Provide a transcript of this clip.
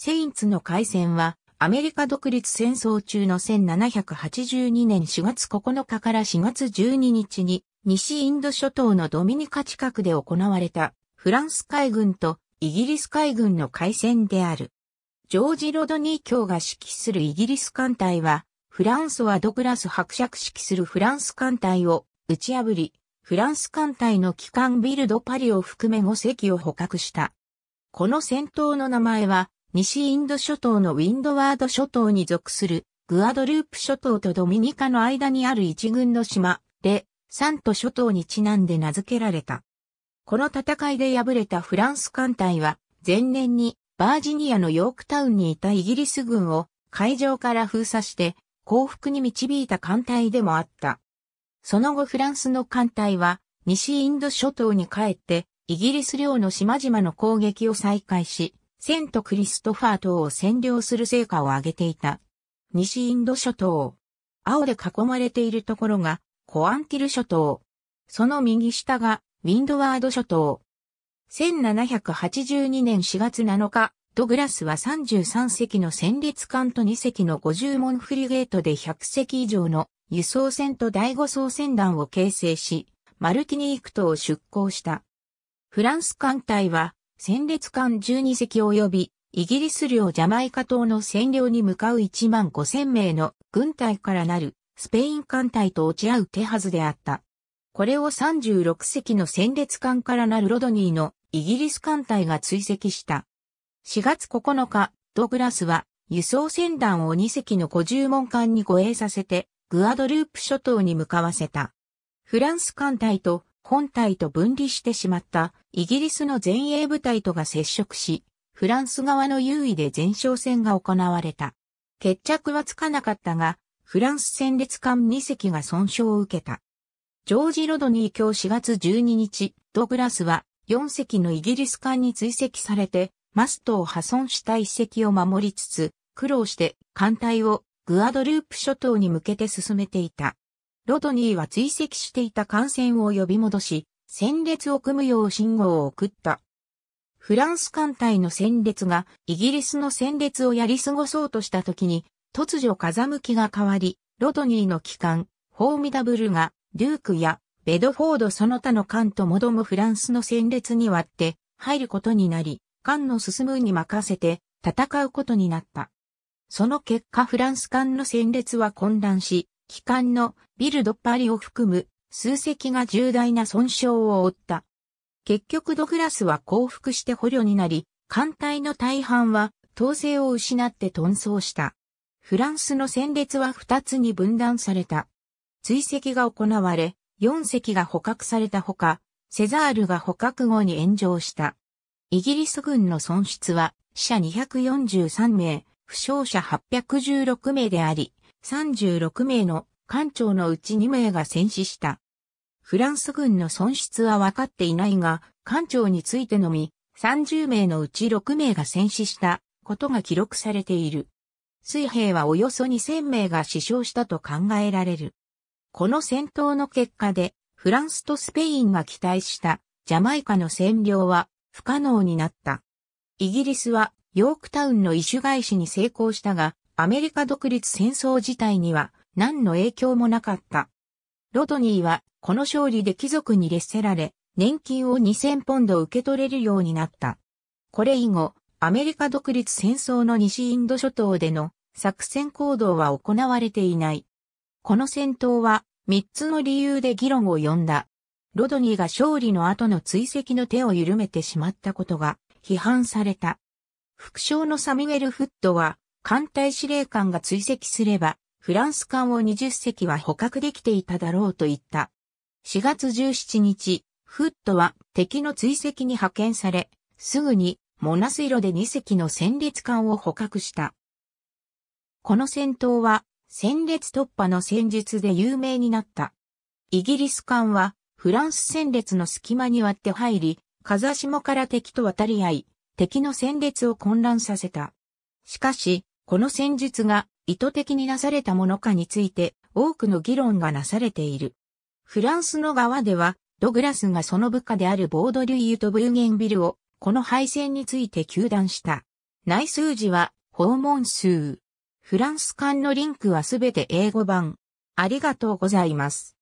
セインツの海戦は、アメリカ独立戦争中の1782年4月9日から4月12日に、西インド諸島のドミニカ近くで行われた、フランス海軍とイギリス海軍の海戦である。ジョージ・ロドニー卿が指揮するイギリス艦隊は、フランソワ・ドグラス伯爵指揮するフランス艦隊を打ち破り、フランス艦隊の機関ビルド・パリを含め5隻を捕獲した。この戦闘の名前は、西インド諸島のウィンドワード諸島に属するグアドループ諸島とドミニカの間にある一軍の島、レ・サント諸島にちなんで名付けられた。この戦いで敗れたフランス艦隊は、前年にバージニアのヨークタウンにいたイギリス軍を海上から封鎖して降伏に導いた艦隊でもあった。その後フランスの艦隊は西インド諸島に帰ってイギリス領の島々の攻撃を再開し、セントクリストファー島を占領する成果を上げていた。西インド諸島。青で囲まれているところが、コアンティル諸島。その右下が、ウィンドワード諸島。1782年4月7日、ドグラスは33隻の戦列艦と2隻の50門フリゲートで100隻以上の輸送船と第5層船団を形成し、マルティニーク島を出港した。フランス艦隊は戦列艦12隻及び、イギリス領ジャマイカ島の占領に向かう1万5千名の軍隊からなるスペイン艦隊と落ち合う手はずであった。これを36隻の戦列艦からなるロドニーのイギリス艦隊が追跡した。4月9日、ドグラスは輸送船団を2隻の50門艦に護衛させて、グアドループ諸島に向かわせた。フランス艦隊と本体と分離してしまったイギリスの前衛部隊とが接触し、フランス側の優位で前哨戦が行われた。決着はつかなかったが、フランス戦列艦2隻が損傷を受けた。ジョージ・ロドニー今日4月12日、ドグラスは4隻のイギリス艦に追跡されて、マストを破損した1隻を守りつつ、苦労して艦隊をグアドループ諸島に向けて進めていた。ロドニーは追跡していた艦船を呼び戻し、戦列を組むよう信号を送った。フランス艦隊の戦列がイギリスの戦列をやり過ごそうとした時に、突如風向きが変わり、ロドニーの機関、フォーミダブルが、デュークやベドフォードその他の艦ともどもフランスの戦列に割って入ることになり、艦の進むに任せて戦うことになった。その結果フランス艦の戦列は混乱し、機関のビルドパリを含む数隻が重大な損傷を負った。結局ドグラスは降伏して捕虜になり、艦隊の大半は統制を失って遁走した。フランスの戦列は2つに分断された。追跡が行われ、4隻が捕獲されたほか、セザールが捕獲後に炎上した。イギリス軍の損失は死者243名、負傷者816名であり、36名の艦長のうち2名が戦死した。フランス軍の損失は分かっていないが、艦長についてのみ、30名のうち6名が戦死したことが記録されている。水兵はおよそ2000名が死傷したと考えられる。この戦闘の結果で、フランスとスペインが期待したジャマイカの占領は不可能になった。イギリスはヨークタウンの異種返しに成功したが、アメリカ独立戦争自体には何の影響もなかった。ロドニーはこの勝利で貴族に劣せられ、年金を2000ポンド受け取れるようになった。これ以後、アメリカ独立戦争の西インド諸島での作戦行動は行われていない。この戦闘は3つの理由で議論を呼んだ。ロドニーが勝利の後の追跡の手を緩めてしまったことが批判された。副将のサミュエル・フットは艦隊司令官が追跡すれば、フランス艦を20隻は捕獲できていただろうと言った。4月17日、フットは敵の追跡に派遣され、すぐにモナスイロで2隻の戦列艦を捕獲した。この戦闘は戦列突破の戦術で有名になった。イギリス艦はフランス戦列の隙間に割って入り、風下から敵と渡り合い、敵の戦列を混乱させた。しかし、この戦術が意図的になされたものかについて多くの議論がなされている。フランスの側では、ドグラスがその部下であるボードリュイユとブーゲンビルを、この敗戦について求断した。内数字は、訪問数。フランス間のリンクはすべて英語版。ありがとうございます。